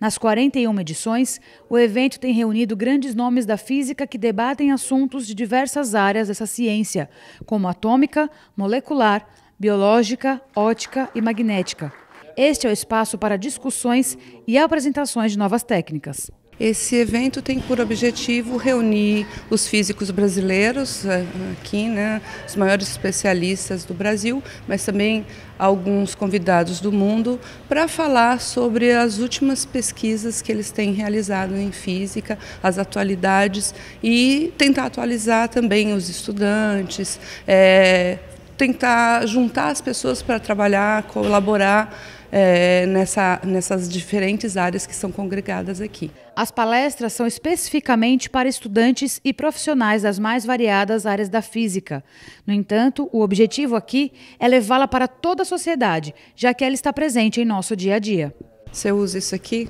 Nas 41 edições, o evento tem reunido grandes nomes da física que debatem assuntos de diversas áreas dessa ciência, como atômica, molecular, biológica, ótica e magnética. Este é o espaço para discussões e apresentações de novas técnicas. Esse evento tem por objetivo reunir os físicos brasileiros eh, aqui, né, os maiores especialistas do Brasil, mas também alguns convidados do mundo para falar sobre as últimas pesquisas que eles têm realizado em física, as atualidades e tentar atualizar também os estudantes, é, tentar juntar as pessoas para trabalhar, colaborar é, nessa, nessas diferentes áreas que são congregadas aqui. As palestras são especificamente para estudantes e profissionais das mais variadas áreas da física. No entanto, o objetivo aqui é levá-la para toda a sociedade, já que ela está presente em nosso dia a dia. Você usa isso aqui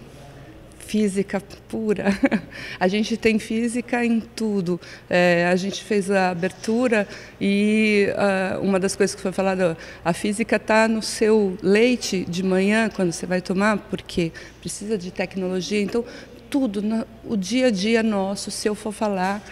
física pura. A gente tem física em tudo. É, a gente fez a abertura e uh, uma das coisas que foi falada, a física está no seu leite de manhã quando você vai tomar, porque precisa de tecnologia. Então tudo, no, o dia a dia nosso, se eu for falar,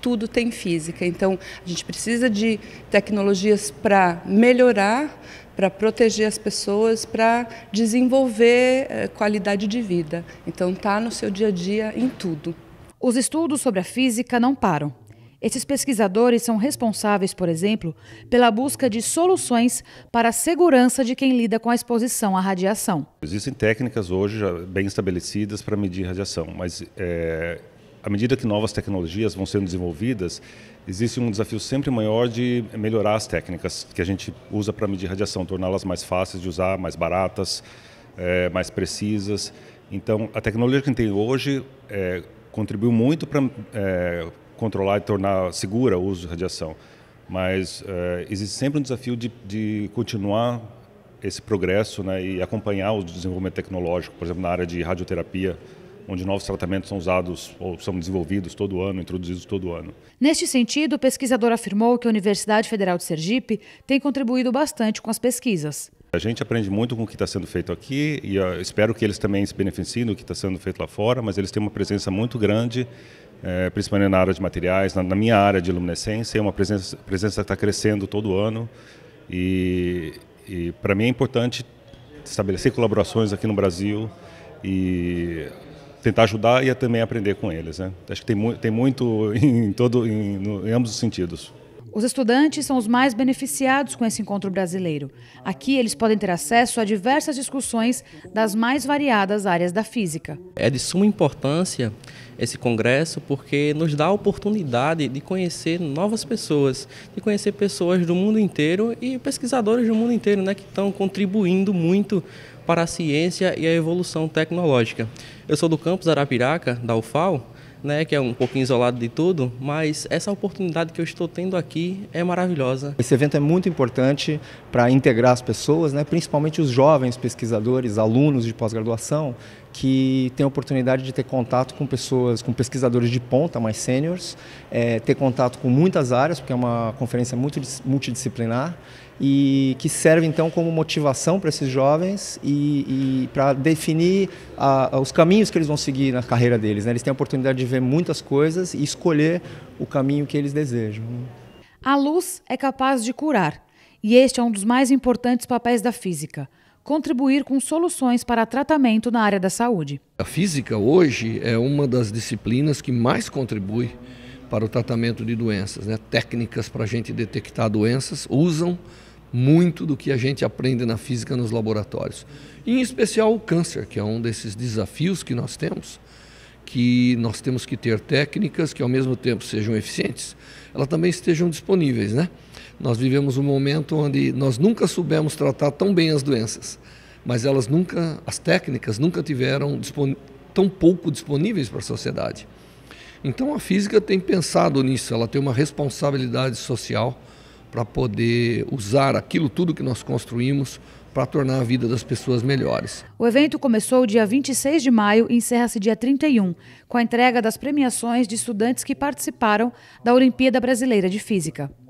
tudo tem física. Então a gente precisa de tecnologias para melhorar para proteger as pessoas, para desenvolver eh, qualidade de vida. Então está no seu dia a dia em tudo. Os estudos sobre a física não param. Esses pesquisadores são responsáveis, por exemplo, pela busca de soluções para a segurança de quem lida com a exposição à radiação. Existem técnicas hoje bem estabelecidas para medir radiação, mas é, à medida que novas tecnologias vão sendo desenvolvidas, existe um desafio sempre maior de melhorar as técnicas que a gente usa para medir radiação, torná-las mais fáceis de usar, mais baratas, é, mais precisas. Então, a tecnologia que a gente tem hoje é, contribuiu muito para é, controlar e tornar segura o uso de radiação, mas existe sempre um desafio de, de continuar esse progresso né, e acompanhar o desenvolvimento tecnológico, por exemplo, na área de radioterapia onde novos tratamentos são usados ou são desenvolvidos todo ano, introduzidos todo ano. Neste sentido, o pesquisador afirmou que a Universidade Federal de Sergipe tem contribuído bastante com as pesquisas. A gente aprende muito com o que está sendo feito aqui e ah, espero que eles também se beneficiem do que está sendo feito lá fora, mas eles têm uma presença muito grande, eh, principalmente na área de materiais, na, na minha área de luminescência, é uma presença, presença que está crescendo todo ano e, e para mim é importante estabelecer colaborações aqui no Brasil e tentar ajudar e também aprender com eles. Né? Acho que tem, mu tem muito em, todo, em, no, em ambos os sentidos. Os estudantes são os mais beneficiados com esse encontro brasileiro. Aqui eles podem ter acesso a diversas discussões das mais variadas áreas da física. É de suma importância esse congresso porque nos dá a oportunidade de conhecer novas pessoas, de conhecer pessoas do mundo inteiro e pesquisadores do mundo inteiro, né, que estão contribuindo muito para a ciência e a evolução tecnológica. Eu sou do campus Arapiraca, da UFAL, né, que é um pouquinho isolado de tudo, mas essa oportunidade que eu estou tendo aqui é maravilhosa. Esse evento é muito importante para integrar as pessoas, né, principalmente os jovens pesquisadores, alunos de pós-graduação, que tem a oportunidade de ter contato com pessoas, com pesquisadores de ponta, mais sêniores, é, ter contato com muitas áreas, porque é uma conferência muito multidisciplinar, e que serve então como motivação para esses jovens e, e para definir a, os caminhos que eles vão seguir na carreira deles. Né? Eles têm a oportunidade de ver muitas coisas e escolher o caminho que eles desejam. Né? A luz é capaz de curar, e este é um dos mais importantes papéis da física contribuir com soluções para tratamento na área da saúde. A física hoje é uma das disciplinas que mais contribui para o tratamento de doenças. Né? Técnicas para a gente detectar doenças usam muito do que a gente aprende na física nos laboratórios. Em especial o câncer, que é um desses desafios que nós temos que nós temos que ter técnicas que ao mesmo tempo sejam eficientes, elas também estejam disponíveis, né? Nós vivemos um momento onde nós nunca soubemos tratar tão bem as doenças, mas elas nunca, as técnicas nunca tiveram tão pouco disponíveis para a sociedade. Então a física tem pensado nisso, ela tem uma responsabilidade social para poder usar aquilo tudo que nós construímos para tornar a vida das pessoas melhores. O evento começou dia 26 de maio e encerra-se dia 31, com a entrega das premiações de estudantes que participaram da Olimpíada Brasileira de Física.